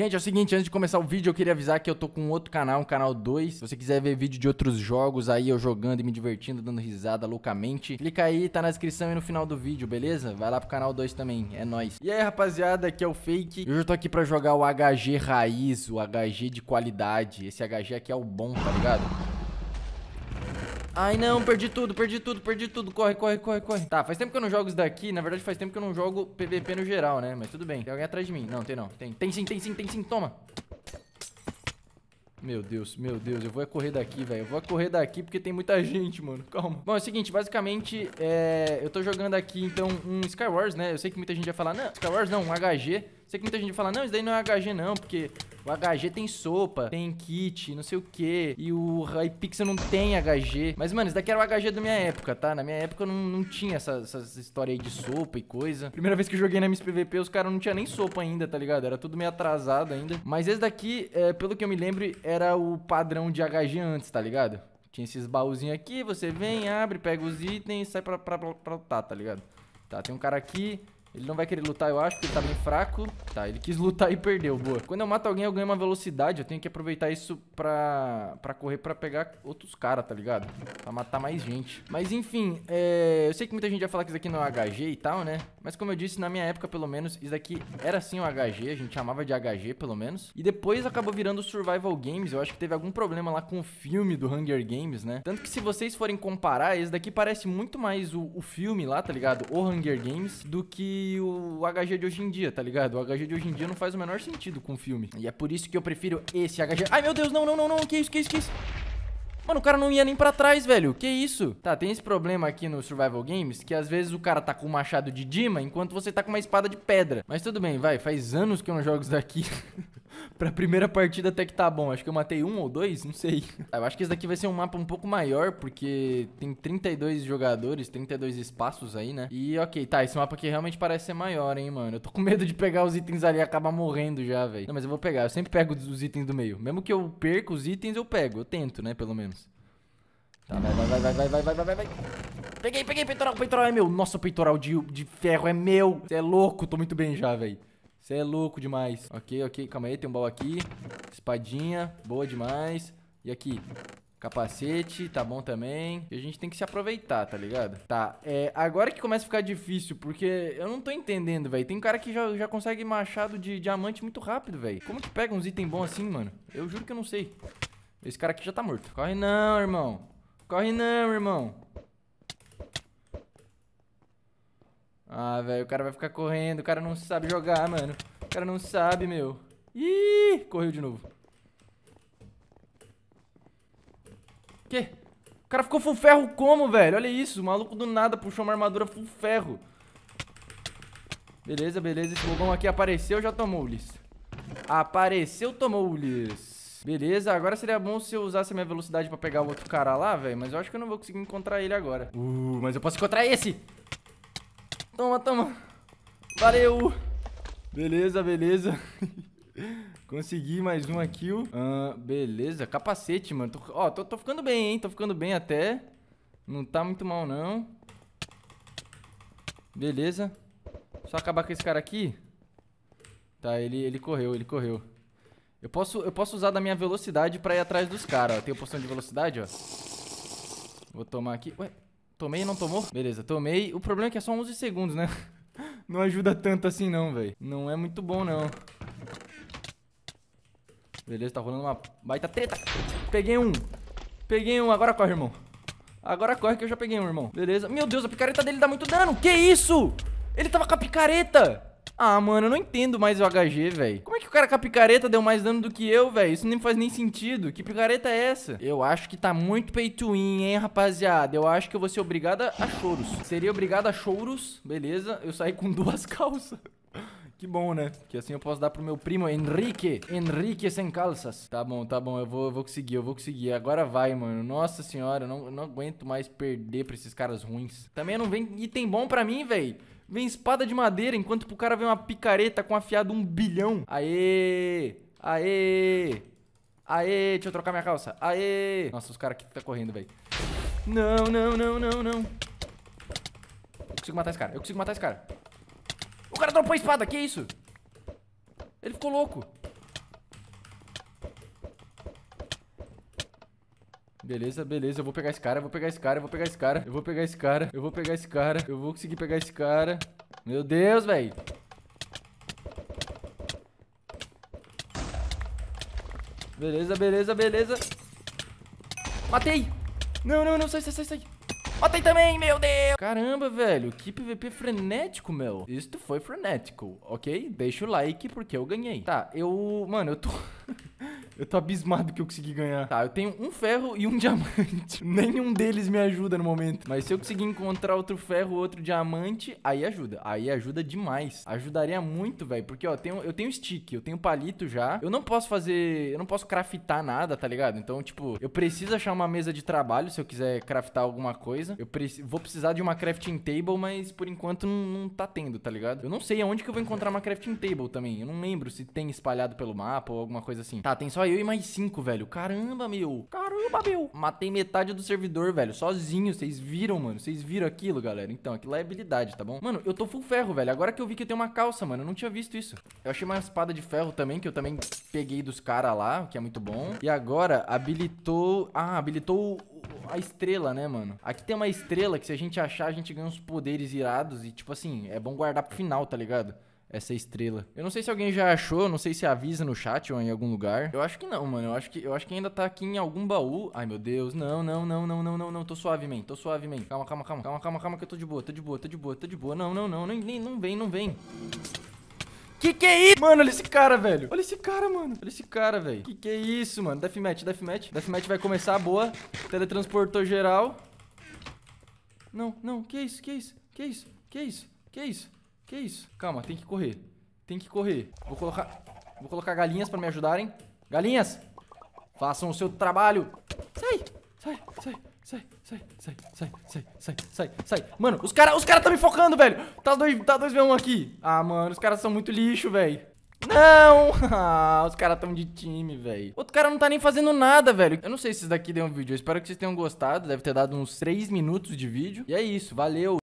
Gente, é o seguinte, antes de começar o vídeo, eu queria avisar que eu tô com outro canal, um canal 2. Se você quiser ver vídeo de outros jogos aí, eu jogando e me divertindo, dando risada loucamente, clica aí, tá na descrição e no final do vídeo, beleza? Vai lá pro canal 2 também, é nóis. E aí, rapaziada, aqui é o Fake. Hoje eu tô aqui pra jogar o HG raiz, o HG de qualidade. Esse HG aqui é o bom, tá ligado? Ai, não, perdi tudo, perdi tudo, perdi tudo. Corre, corre, corre, corre. Tá, faz tempo que eu não jogo isso daqui. Na verdade, faz tempo que eu não jogo PVP no geral, né? Mas tudo bem. Tem alguém atrás de mim. Não, tem não. Tem, tem sim, tem sim, tem sim. Toma. Meu Deus, meu Deus, eu vou é correr daqui, velho Eu vou é correr daqui porque tem muita gente, mano Calma Bom, é o seguinte, basicamente é... Eu tô jogando aqui, então, um Skywars, né Eu sei que muita gente vai falar Não, Skywars não, um HG Sei que muita gente fala, não, isso daí não é HG não, porque o HG tem sopa, tem kit, não sei o que, e o Hypixel não tem HG. Mas, mano, isso daqui era o HG da minha época, tá? Na minha época não, não tinha essa, essa história aí de sopa e coisa. Primeira vez que eu joguei na MSPVP, os caras não tinham nem sopa ainda, tá ligado? Era tudo meio atrasado ainda. Mas esse daqui, é, pelo que eu me lembro, era o padrão de HG antes, tá ligado? Tinha esses baúzinhos aqui, você vem, abre, pega os itens, sai pra, pra, pra, pra lutar, tá, tá ligado? Tá, tem um cara aqui, ele não vai querer lutar, eu acho, porque ele tá bem fraco. Tá, ele quis lutar e perdeu, boa. Quando eu mato alguém, eu ganho uma velocidade. Eu tenho que aproveitar isso pra, pra correr pra pegar outros caras, tá ligado? Pra matar mais gente. Mas enfim, é... eu sei que muita gente vai falar que isso aqui não é HG e tal, né? Mas como eu disse, na minha época, pelo menos, isso daqui era sim o HG. A gente chamava de HG, pelo menos. E depois acabou virando Survival Games. Eu acho que teve algum problema lá com o filme do Hunger Games, né? Tanto que se vocês forem comparar, esse daqui parece muito mais o, o filme lá, tá ligado? O Hunger Games, do que o HG de hoje em dia, tá ligado? O HG de hoje em dia não faz o menor sentido com o filme. E é por isso que eu prefiro esse HG. Ai, meu Deus, não, não, não, não. Que isso, que isso, que isso? Mano, o cara não ia nem pra trás, velho. Que isso? Tá, tem esse problema aqui no Survival Games que às vezes o cara tá com um machado de Dima enquanto você tá com uma espada de pedra. Mas tudo bem, vai. Faz anos que eu não jogo isso daqui. pra primeira partida até que tá bom. Acho que eu matei um ou dois, não sei. Eu acho que esse daqui vai ser um mapa um pouco maior, porque tem 32 jogadores, 32 espaços aí, né? E ok, tá, esse mapa aqui realmente parece ser maior, hein, mano. Eu tô com medo de pegar os itens ali e acabar morrendo já, velho. Não, mas eu vou pegar. Eu sempre pego os itens do meio. Mesmo que eu perca os itens, eu pego. Eu tento, né, pelo menos. Tá, vai, vai, vai, vai, vai, vai, vai, vai, Peguei, peguei, peitoral, peitoral é meu. Nossa, o peitoral de, de ferro é meu. Você é louco, tô muito bem já, velho. Você é louco demais. Ok, ok. Calma aí, tem um baú aqui. Espadinha, boa demais. E aqui, Capacete, tá bom também. E a gente tem que se aproveitar, tá ligado? Tá, é, agora que começa a ficar difícil, porque eu não tô entendendo, velho. Tem cara que já, já consegue machado de diamante muito rápido, velho. Como que pega uns itens bons assim, mano? Eu juro que eu não sei. Esse cara aqui já tá morto. Corre não, irmão. Corre não, irmão. Ah, velho, o cara vai ficar correndo. O cara não sabe jogar, mano. O cara não sabe, meu. Ih, correu de novo. Que? O cara ficou full ferro como, velho? Olha isso, o maluco do nada puxou uma armadura full ferro. Beleza, beleza. Esse bobão aqui apareceu, já tomou-lhes. Apareceu, tomou-lhes. Beleza, agora seria bom se eu usasse a minha velocidade pra pegar o outro cara lá, velho. Mas eu acho que eu não vou conseguir encontrar ele agora. Uh, mas eu posso encontrar esse. Toma, toma. Valeu. Beleza, beleza. Consegui mais uma kill. Ah, beleza, capacete, mano. Tô, ó, tô, tô ficando bem, hein? Tô ficando bem até. Não tá muito mal, não. Beleza. Só acabar com esse cara aqui. Tá, ele, ele correu, ele correu. Eu posso, eu posso usar da minha velocidade pra ir atrás dos caras, ó. Tem poção de velocidade, ó. Vou tomar aqui. Ué, Tomei, não tomou? Beleza, tomei. O problema é que é só 11 segundos, né? Não ajuda tanto assim não, velho. Não é muito bom, não. Beleza, tá rolando uma baita treta. Peguei um. Peguei um. Agora corre, irmão. Agora corre que eu já peguei um, irmão. Beleza. Meu Deus, a picareta dele dá muito dano. Que isso? Ele tava com a picareta. Ah, mano, eu não entendo mais o HG, velho. Como é que o cara com a picareta deu mais dano do que eu, velho? Isso nem faz nem sentido. Que picareta é essa? Eu acho que tá muito peituinho, win, hein, rapaziada? Eu acho que eu vou ser obrigada a choros. Seria obrigada a choros, beleza? Eu saí com duas calças. Que bom, né? Que assim eu posso dar pro meu primo Henrique. Henrique sem calças. Tá bom, tá bom. Eu vou, eu vou conseguir, eu vou conseguir. Agora vai, mano. Nossa senhora, eu não, eu não aguento mais perder pra esses caras ruins. Também não vem item bom pra mim, velho. Vem espada de madeira, enquanto pro cara vem uma picareta com afiado um bilhão. Aê! Aê! Aê! Deixa eu trocar minha calça. Aê! Nossa, os caras aqui tá correndo, velho. Não, não, não, não, não. Eu consigo matar esse cara. Eu consigo matar esse cara. O cara dropou a espada, que isso? Ele ficou louco. Beleza, beleza, eu vou pegar esse cara, eu vou pegar esse cara, eu vou pegar esse cara, eu vou pegar esse cara, eu vou pegar esse cara, eu vou conseguir pegar esse cara. Meu Deus, velho. Beleza, beleza, beleza. Matei! Não, não, não, sai, sai, sai, sai. Ó, tem também, meu Deus. Caramba, velho. Que PVP frenético, meu. Isto foi frenético, ok? Deixa o like porque eu ganhei. Tá, eu... Mano, eu tô... eu tô abismado que eu consegui ganhar. Tá, eu tenho um ferro e um diamante. Nenhum deles me ajuda no momento. Mas se eu conseguir encontrar outro ferro, outro diamante, aí ajuda. Aí ajuda demais. Ajudaria muito, velho. Porque, ó, eu tenho, eu tenho stick, eu tenho palito já. Eu não posso fazer. Eu não posso craftar nada, tá ligado? Então, tipo, eu preciso achar uma mesa de trabalho se eu quiser craftar alguma coisa. Eu preci vou precisar de uma crafting table, mas por enquanto não, não tá tendo, tá ligado? Eu não sei aonde que eu vou encontrar uma crafting table também. Eu não lembro se tem espalhado pelo mapa ou alguma coisa coisa assim. Tá, tem só eu e mais cinco, velho. Caramba, meu. Caramba, meu. Matei metade do servidor, velho. Sozinho. Vocês viram, mano. Vocês viram aquilo, galera. Então, aquilo é habilidade, tá bom? Mano, eu tô full ferro, velho. Agora que eu vi que eu tenho uma calça, mano. Eu não tinha visto isso. Eu achei uma espada de ferro também, que eu também peguei dos caras lá, que é muito bom. E agora habilitou. Ah, habilitou a estrela, né, mano? Aqui tem uma estrela que se a gente achar, a gente ganha uns poderes irados. E, tipo assim, é bom guardar pro final, tá ligado? essa estrela. Eu não sei se alguém já achou, não sei se avisa no chat ou em algum lugar. Eu acho que não, mano. Eu acho que, eu acho que ainda tá aqui em algum baú. Ai, meu Deus. Não, não, não, não, não, não, não. Tô suave, man. Tô suave, man. Calma, calma, calma. Calma, calma, calma que eu tô de boa. Tô de boa, tô de boa, tô de boa. Não, não, não. Nem, nem, não vem, não vem. Que que é isso? Mano, olha esse cara, velho. Olha esse cara, mano. Olha esse cara, velho. Que que é isso, mano? Deathmatch, deathmatch. Deathmatch vai começar, boa. Teletransportou geral. Não, não. Que isso, que isso, que isso, que isso, que isso. Que isso? Calma, tem que correr. Tem que correr. Vou colocar... Vou colocar galinhas pra me ajudarem. Galinhas! Façam o seu trabalho! Sai! Sai, sai, sai, sai, sai, sai, sai, sai, sai, sai. Mano, os caras os cara tão tá me focando, velho. Tá dois, tá dois V1 aqui. Ah, mano, os caras são muito lixo, velho. Não! Ah, os caras tão de time, velho. Outro cara não tá nem fazendo nada, velho. Eu não sei se isso daqui deu um vídeo. Eu espero que vocês tenham gostado. Deve ter dado uns 3 minutos de vídeo. E é isso, valeu.